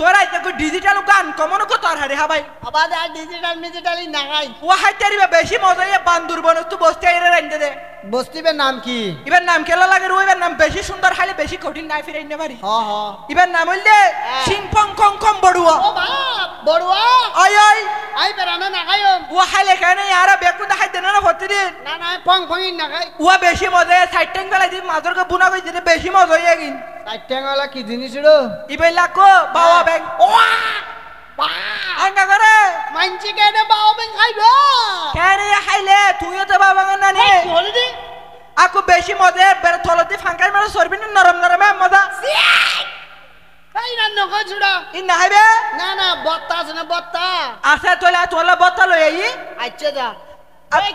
তোরা এতে ডিজিটাল গান কমন কো তোর হারে হাবাই হ্যাঁ আবার আর ডিজিটাল মিজিটালি নাগাই ও হাইতারি বেশি মজা ইয়ে বান্দুর বনস্তু বস্তি আইরে রাইন্দে দে বস্তিবে নাম কি ইবার নাম কেলা লাগে রু নাম বেশি সুন্দর হালে বেশি কঠিন নাই ফিরে নে পারি হ্যাঁ হ্যাঁ ইবার নাম হইলে হ্যাঁ। সিংপং কং কং বড়ুয়া ও বাপ বড়ুয়া আই আই আই বেরানো নাগাই ও হালে কেন আর বেকু দেখাই দেন না হতে দিন না না পং পং নাগাই ও বেশি মজা সাইটেন গলাই দি মাজর কে বুনা কই দিতে বেশি মজা ইয়ে গিন টাইটাঙ্গলা কি জিনিস রে ইবেলা কো বাবা ব্যাং ওয়া বা আঙ্গা করে মানছি কেনে বাবা ব্যাং খাইবে কেনে খাইলে তুইও তো বাবা না নে হলি দি আকু বেশি মজে বের থলতি ফাঙ্কাই মারা সরবি না নরম নরম মজা খাই না নখ ছুড়া ই না হাইবে না না বত্তা আছে না বত্তা আছে তোলা তোলা বত্তা লই আই আচ্ছা দা এই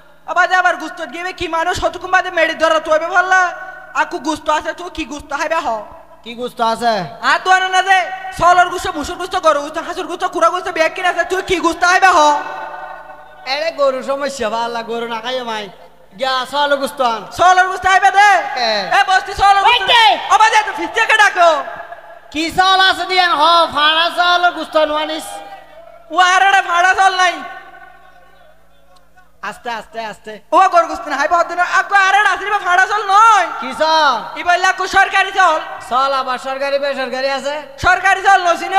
আবার আবার গুস্ত গেবে কি মানুষ হতুকুম বাদে মেড়ে ধরা তোবে ভাল্লা আকু গুস্ত আছে তো কি গুস্ত হাইবে হ কি গুস্ত আছে আ তো না যে সলর গুস্ত মুসুর গুস্ত গরু গুস্ত হাসুর গুস্ত কুড়া গুস্ত বেয়া কিনা আছে তুই কি গুস্ত হাইবে হ এরে গরু সমস্যা ভাল্লা গরু না খাইয়ে মাই গিয়া সলর গুস্ত আন সলর গুস্ত হাইবে দে এ বস্তি সলর গুস্ত আবার যা তো ফিচে কে ডাকো কি সল আছে দিয়ান হ ফাড়া সলর গুস্ত নোয়ানিস ও আরে ফাড়া সল নাই আস্তে আস্তে আস্তে ও গরগুস্তিন হাই বহুত দিন আকো আরে রাসরিবা ফাড়া চল নয় কি চল ই বললা কো সরকারি চল চল আবার সরকারি বেসরকারি আছে সরকারি চল নছিন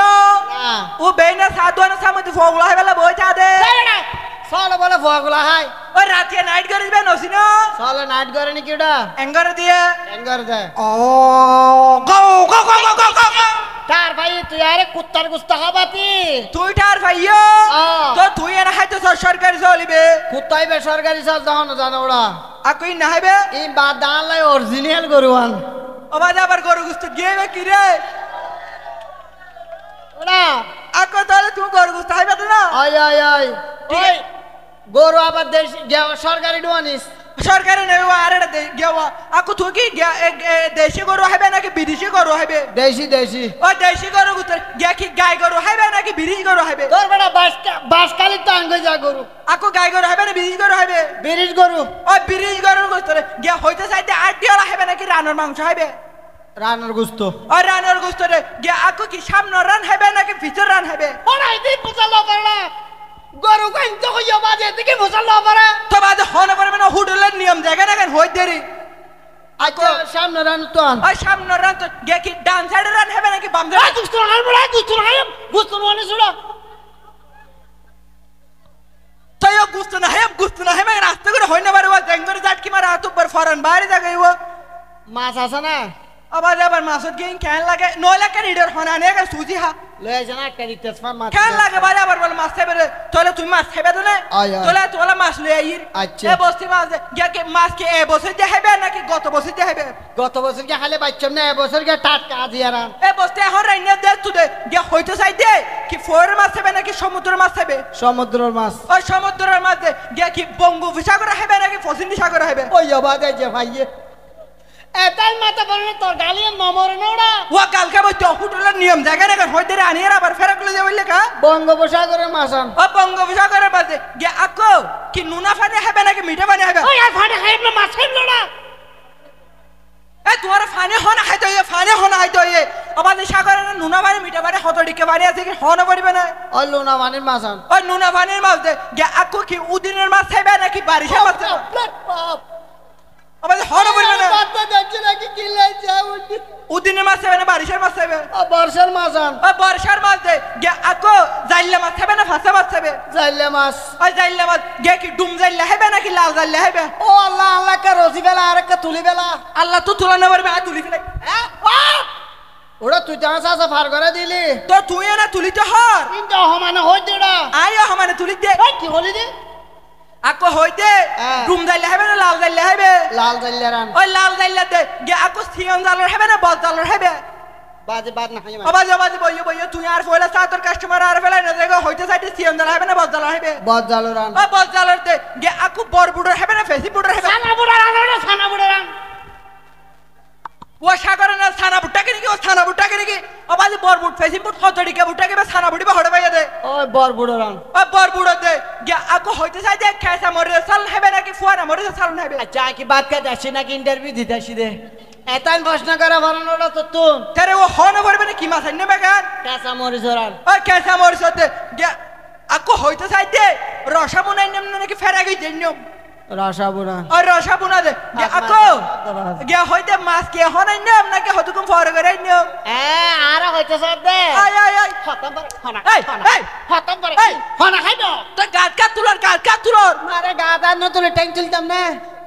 ও বেইনা সাধুয়ানা সামতে ফগুলা হাই বেলা চা দে চল বলে ফগুলা হাই ও রাতে নাইট করে দিবে নছিন চল নাইট করে নি কিডা এঙ্গর দিয়ে এঙ্গর দে ও গো গো গো গো গো তার ভাই তুই আরে কুত্তার গুস্তা হবাতি তুই তার ভাইও তো তুই এর হাইতে সরকারি চলিবে বে সরকারি চল তখন জানো ওরা আর কই না হবে এই বা দাঁড়ালে অরিজিনাল গরুয়ান ওবাদ আবার গরু গুস্ত গেবে কি রে ওরা আকো তাহলে তুমি গরু গুস্ত খাইবে না আয় আয় আয় গরু আবার দেশ সরকারি ডোয়ানিস সরকারের আরে গেওয়া আকু থুকি দেশি গরু হবে নাকি বিদেশি গরু হবে দেশি দেশি ও দেশি গরু গিয়া কি গাই গরু হবে নাকি বিদেশি গরু হবে তোর বড় বাসকালি টান হয়ে যা গরু আকু গাই গরু হবে না বিদেশি গরু হবে বিরিশ গরু ও বিরিশ গরু গুস্তরে গিয়া হইতে চাইতে আটটি ওলা হবে নাকি রানোর মাংস হবে রানোর গুস্ত ও রানোর গুস্তরে গিয়া আকু কি সামনে রান হবে নাকি পিছন রান হবে ওরাই দি পুচালো করলা गोरू गंतो কইও বাদে তে কি মুছল লপরা তো বাদে হনই পারে না মানে হোটেলের নিয়ম জাগে না কেন হই দেরি আইতো আচ্ছা, শামনরন্ত মানে মানে ও শামনরন্ত গেকি ডান্সারে রান হেবে না কি বান্দে তুই সোনার বলাই তুই চুমা মুছরওয়ানে শোনা তৈয়া গুস্ত না হে গুস্ত না হে না তে করে হই না পারে ও ড্যাং করে জাত কি মারা তো পারফরম্যান্স বাইরে জাগে ও মাছ আছে না আ বাদে বান মাসুদ গিন কেন লাগে ন লকের রিডার ফনানেগা সুজিহা লয়েছে না মাছ কেন লাগে বাড়ি মাছ খাইবে রে তো মাছ লয়ে আইর আচ্ছা এ বস্তি হবে নাকি গত বছর যে গত বছর গে খালে বাচ্চাম না এ বছর গে টাটকা আজিয়ারান এ এখন রাইনে দে তু দে গে হইতো চাই দে কি ফোর মাছ খাবে নাকি সমুদ্রের মাছ খাবে সমুদ্রের মাছ ওই সমুদ্রের মাছ দে গে কি বঙ্গোপসাগর খাবে নাকি পশ্চিম সাগর খাবে ওই অবাদে যে ভাইয়ে এতাই মাথা বলনে তোর গালিয়ে মমরে নোড়া ও কালকে বই তো নিয়ম জায়গা রেখে হইতে রে আনিয়ে আবার ফেরত লই যাবে লেখা বঙ্গোপসাগরের মাছান ও বঙ্গোপসাগরের মাছে গে আকো কি নুনা ফাটে হবে নাকি মিঠা পানি হবে ওই আর ফাটে খাইব না মাছ খাইব এ তোর ফানে হন হাইতে হইয়ে ফানে হন হাইতে হইয়ে আবার সাগরের নুনা পানি মিঠা পানি হত ডিকে পানি আছে কি হন পড়বে না ও নুনা পানির মাছান ও নুনা পানির মাছ দে গে আকো কি উদিনের মাছ খাইবে নাকি বারিশের মাছ আমাদের হন గంటలకి కిల్లే ఉండి ఉదిన మాస్ ఏమైనా బరిషర్ మాస్ ఏవే ఆ బరిషర్ మాస్ అన్ ఆ బరిషర్ మాస్ దే గే అకో జల్ల మాస్ ఏమైనా ఫస మాస్ ఏవే జల్ల మాస్ ఆ జల్ల మాస్ గే కి డుమ్ జల్ల హేబే నా కి లా జల్ల హేబే ఓ అల్లా అల్లా క రోజి బెల అరక తులి బెల అల్లా తు తులన వర్ మే తులి ఫిలై ওরা তুই তো আসা আসা ফার করে দিলি তো তুই না তুলিতে হর কিন্তু হমানে হই দে আয় হমানে তুলিতে কি হলি দে আকো হইতে ডুম জাইলে হবে না লাল জাইলে হবে লাল জাইলে রান ওই লাল জাইলে দে গে আকো সিয়ন জালর হবে না বল জালর হবে বাজে বাদ না হয় আবার বাজে বইয়ে বইয়ো তুই আর ফয়লা সাতর কাস্টমার আর ফেলাই না দেখো হইতে সাইতে সিয়ন জাল হবে না বল জাল হবে বজ জালর রান ও বল জালর দে গে আকো বড় বুড়র হবে না ফেসি বুড়র হবে সানা বুড়র রান সানা বুড়র রান ও সাগরনা সানা বুটা কেনে ও সানা বুটা কেনে ও বাজি বর বুট ফেসি বুট বুটা কে সানা বুটি হড়ে দে ও বর বুড়ো রান ও বর বুড়ো দে গে আকো হইতে চাই যে কেসা মরে সাল হেবে নাকি ফুয়ারা মরে সাল হেবে আচ্ছা কি বাত কা দাসি নাকি ইন্টারভিউ দিতে আসি দে এতান প্রশ্ন করা ভরনলো তো তুম তেরে ও হন ভরবে না কি মাছ আইনে বেগান কেসা মরে জরান ও কেসা মরে সতে গে আকো হইতে চাই দে রসা মনে নাকি ফেরা গই রসাবুনা ও রসাবুনা দে আকো গে হইতে মাছ কে হন আইন আপনাকে হতুকুম ফর করে আইন এ আর হইতে সব দে আই আই খাই তো গাত কা তুলর গাত কা তুলর মারে গাত আর না তুলে ট্যাং চলতাম না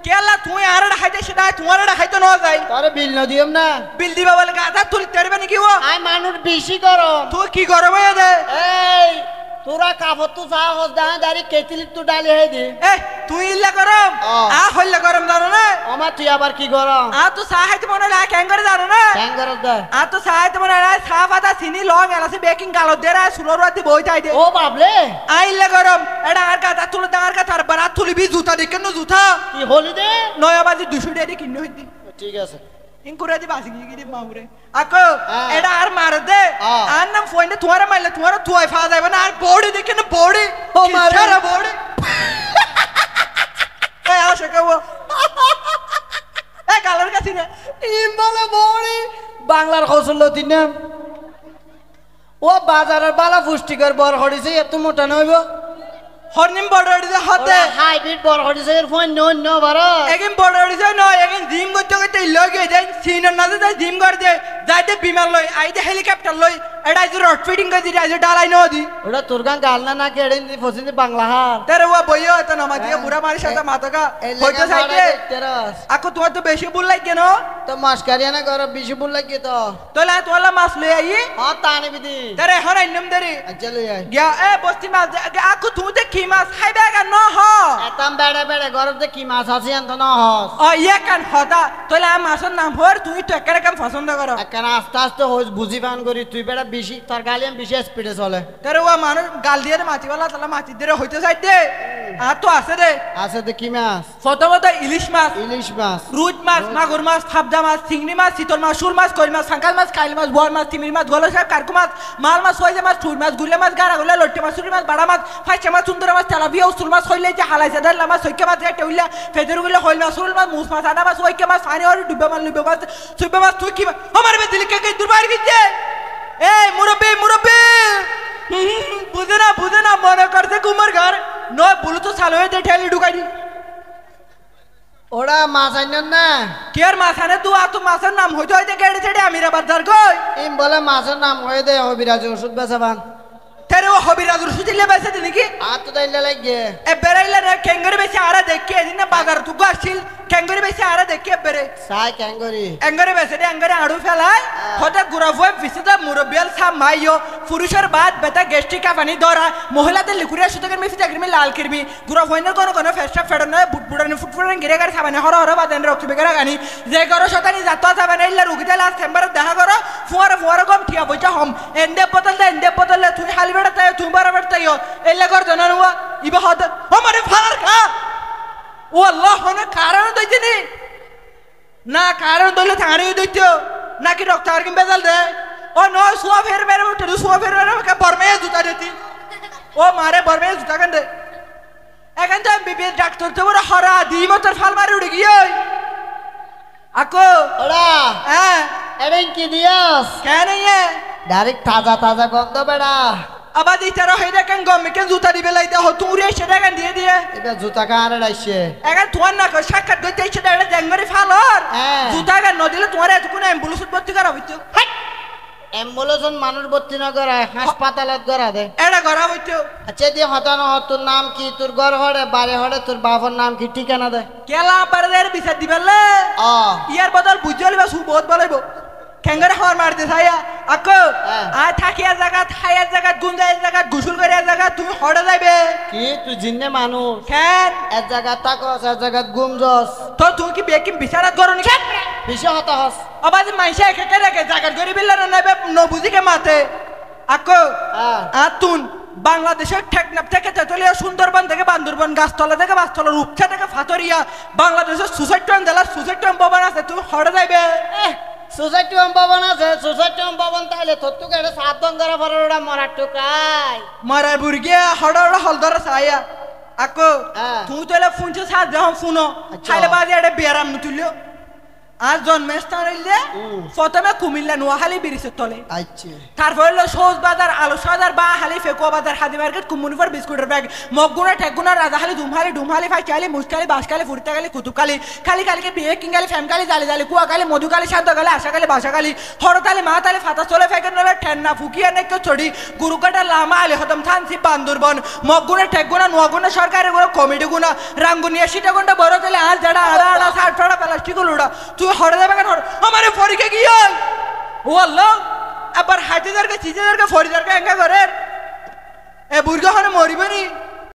কেলা তুই আর খাইতে সেটা তোমার আর খাইতে ন যাই আরে বিল ন দিম না বিল দিবা বলে গাত তুলি তেরবে নাকি ও আই মানুষ বেশি গরম তুই কি করবে দে এই তোরা কাপড় তো যা হস দেখা দাঁড়ি কেতিলির তো ডালি হয়ে দি এ তুই ইল্লা গরম আ হইলা গরম জানো না আমার তুই আবার কি গরম আ তো সাহায্য মনে না ক্যাং করে জানো না ক্যাং করে দে আ তো সাহায্য মনে না সা পাতা চিনি লং এলাসে বেকিং কালো দে রা সুলোর রাতে বই তাই দে ও বাবলে আ ইল্লা গরম এডা আর কাতা তুলে দাঁড় কাতা আর বারাত তুলি বি জুতা দেখেন না জুতা কি হলি দে নয় বাজি 200 টাকা কিনে হইতি ঠিক আছে ইনকুরে বাসি গিয়ে মামুরে আকো এডা আর মার দে আন ফোনটা তোমার মারলে তোমার তুয়াই ফা যাবে না আর বৌড়ি দেখে না বৌড়ি ও মারা বৌড়ি এ আসে কেউ এ গালের কাছে না ইমবালে বৌড়ি বাংলার কৌশল দিন না ও বাজারের বালা পুষ্টিকর বর হড়িছে এত মোটা নইব হরনিম বড় হড়িছে হাতে হাইব্রিড বড় হড়িছে এর ফোন ন ন বড় একদম বড় হড়িছে নয় একদম জিম করতে করতে লগে যায় সিনর না যায় জিম করে যায় যাইতে বিমান লই আইতে হেলিকপ্টার লই এটা আইজু রড ফিটিং করে দিটা আইজু ডালাই নো দি ওটা তোর গান গাল না না কেড়ে নি ফসিনি বাংলা হার তের ওয়া বইও তো নামা দিয়ে হ্যাঁ, বুড়া মারি সাথে মাতকা হইতো সাইতে আকো তোমার তো বেশি ভুল লাগে কেন তো মাস কারিয়া না কর বেশি ভুল লাগে তো তোলা তোলা মাস লই আই হ্যাঁ তানি বিদি তের এখন আইনম দেরি আচ্ছা লই আই গিয়া এ বস্তি মাছ আকো তুমি তে কি মাছ খাইবে কেন ন হ এতাম বেড়ে বেড়ে গরব তে কি মাছ আছে আন্ত ন হ ও ইয়ে কান হতা তোলা মাছের নাম হর তুই তো একারে কাম পছন্দ কর কেন আস্তে আস্তে হোস বুঝি পান করি তুই বেড়া বেশি তোর গালি বেশি স্পিডে চলে তারে ও মানুষ গাল দিয়ে মাটি বালা তাহলে মাটি দিয়ে হইতে চাই দে আর তো আছে রে আছে তো কি মাছ প্রথমত ইলিশ মাছ ইলিশ মাছ রুজ মাছ মাগুর মাছ থাবদা মাছ চিংড়ি মাছ চিতল মাছ সুর মাছ কই মাছ সাংকাল মাছ কাইল মাছ বোয়ার মাছ তিমির মাছ গোলা সাহেব কারকু মাছ মাল মাছ হইলে মাছ চুর মাছ গুলে মাছ গাড়া গুলে লট্টি মাছ সুরি মাছ বাড়া মাছ ফাইচা মাছ সুন্দর মাছ তেলাপিয়া উসুল মাছ হইলে যে হালাই ধরলা মাছ সৈকে মাছ টেউলা ফেদের গুলে হইল মাছ সুরুল মাছ মুস মাছ আনা মাছ ওইকে মাছ ফানি হরি ডুবে মাছ লুবে মাছ সুবে মাছ তুই কি আমার দিলকে দুর্বার গিয়েছে এই মুরব্বী মুরব্বী বুঝে না বুঝে না মনে করছে কুমার ঘর নয় বুলু তো সাল হয়ে ঠেলি মাছ আনন না কে আর মাছ আনে তু আর তো মাছের নাম হইতে হইতে গেড়ে ছেড়ে আমিরাবাদ ধর কই ইম বলে মাছের নাম হয়ে দে হবিরাজ ওষুধ বেচাবান ಕರೆ ಹೊಬಿ ರಾಜರು ಸುಜಿಲ್ಲ ಬೇಸೆ ನಿನಗೆ ಆತದ ಇಲ್ಲ ಲಗ್ಗೆ ಎ ಬೇರೆ ಇಲ್ಲ ಕೆಂಗರಿ ಬೇಸಿ ಆರ ದಕ್ಕೆ ನಿನ್ನ ಬಾಗಾರ ತುಗ್ಗ ಅಷ್ಟಿಲ್ ಕೆಂಗರಿ ಬೇಸಿ ಆರ ದಕ್ಕೆ ಬೇರೆ ಸಾಯ್ ಕೆಂಗರಿ ಎಂಗರಿ ಬೇಸೆ ಎಂಗರಿ ಆಡು ಫೆಲಾಯ್ ಹೊದ ಗುರವ ವಿಸದ ಮುರಬ್ಯಲ್ ಸಾ ಮಾಯೋ ಪುರುಷರ বাদ বেটা গ্যাস্ট্রিকা পানি ধরা মহিলাদের লিকুরিয়া সুতকের মেসি চাকরি মে লাল কিরবি গুরব হইনে কোন কোন ফেস্টা ফেডন বুটবুড়ানি ফুটফুড়ানি গিরে গাড়ি সাবানে হর হর বাদেন রক্ত বেগারা গানি যে গর সতানি জাত সাবানে ইল্লা রুগিতে লাস্ট চেম্বার দেখা গর ফুয়ার ফুয়ার গম ঠিয়া বইচা হম এন্ডে বদল দে এন্ডে বদল তুই হালবে बैठता है तू बारा बैठता ही हो एल्ला कर देना हुआ इबा हाथ हमारे फार का ও আল্লাহ হনে কারণ দইতে নি না কারণ দইলে থাঁড়িও দইতে নাকি ডক্টর কি বেজাল দে ও ন সুয়া ফের মেরে উঠে সুয়া ফের মেরে কে বরমে জুতা দিতি ও মারে বরমে জুতা কেন দে এখন তো বিবি ডাক্তার তো বড় হরা দি মতর ফাল মারি উড়ে গিয়ে আকো ওড়া হ্যাঁ এরেন কি দিয়াস কেন ইয়ে ডাইরেক্ট তাজা তাজা গন্ধ বেড়া আবার দিতে আর হইরে কেন গমে কেন জুতা দিবে লাইতে হতো উড়ে সেটা কেন দিয়ে দিয়ে এবার জুতা কার রাইছে এখন তোমার না কই সাক্ষাৎ গইতে সেটা এটা জেঙ্গরে ফালর হ্যাঁ। জুতা কান নদিলে তোমার এতক্ষণ অ্যাম্বুলেন্স ভর্তি করা হইতো অ্যাম্বুলেন্স মানুষ ভর্তি না করা হাসপাতালত করা দে এটা করা হইতো আচ্ছা দি হতা না তোর নাম কি তোর ঘর হরে বাড়ি হরে তোর বাবার নাম কি ঠিকানা দে কেলা পারে বিচার দিবেলে ইয়ার বদল বুঝলিবা সু বহুত বলাইবো ঠেঙ্গর হওয়ার মারতে সাইয়া আকো হ্যাঁ। আর থাকিয়া জায়গা থাইয়ার জায়গা গুঞ্জায়ের জায়গা গুসুল করিয়া জায়গা তুমি হড়ে যাইবে কি তুই জিন্নে মানুষ খেন এক জায়গা থাকস এক জায়গা গুমজস তো তুমি কি বেকি বিচারাত করনি নি বিশে হত হস আবাজ মাইসে একে কে রেখে জায়গা গরি বিল্লা না নেবে ন বুঝি কে মাতে আকো হ্যাঁ। আর তুন বাংলাদেশের ঠেকনাপ থেকে তেতলিয়া সুন্দরবন থেকে বান্দরবন গাছতলা থেকে বাসতলা রূপছা থেকে ফাতরিয়া বাংলাদেশের সুসাইড ট্রেন জেলার সুসাইড ট্রেন ভবন আছে তুমি হরে যাইবে సుసత్యం భవన సుసత్యం భవన్ తాయిలే తొత్తుగాడ సాత్వంగర బరడ మరట్టుకాయ్ మర బుర్గే హడడ హల్దర సాయ అక్కో తూ తల ఫుంచ సాధ్యం ఫునో హైలబాది అడే బేరం నుతుల్యో আর জন্মস্থান হইলে প্রথমে কুমিল্লা নোয়াখালী বিরিসের তলে আচ্ছা। তারপরে হলো সৌজ বাজার আলু বাজার বা হালি ফেকুয়া বাজার হাদি মার্কেট কুমুনিফার বিস্কুটের ব্যাগ মগগুনা ঠেকগুনা রাজাহালি ধুমহালি ডুমহালি ফাঁকিয়ালি মুসকালি বাসকালি ফুরতাকালি কুতুকালি খালি কে বিয়ে কিংগালি ফ্যামকালি জালি জালি কুয়াকালি মধুকালি শান্তকালি আশাকালি বাসাকালি হরতালি মাতালি ফাতা চলে ফেকেন নলে ঠেন্না ফুকিয়া নেক ছড়ি গুরুকাটা লামা আলি হতম থানসি বান্দুরবন মগগুনা ঠেকগুনা নোয়াগুনা সরকারি গুণা কমিটি গুনা রাঙ্গুনিয়া সিটাগুন্ডা বড় চলে আর যারা আড়া আড়া সাড়া ফাড়া প্লাস্টিক লুড়া তুই হরে দেবে কেন আমারে ফরিকে কি ও আল্লাহ আবার হাইতে দরকার চিজে দরকার ফরি দরকার এঙ্গা ঘরের এ বুর্গা হরে মরিবেনি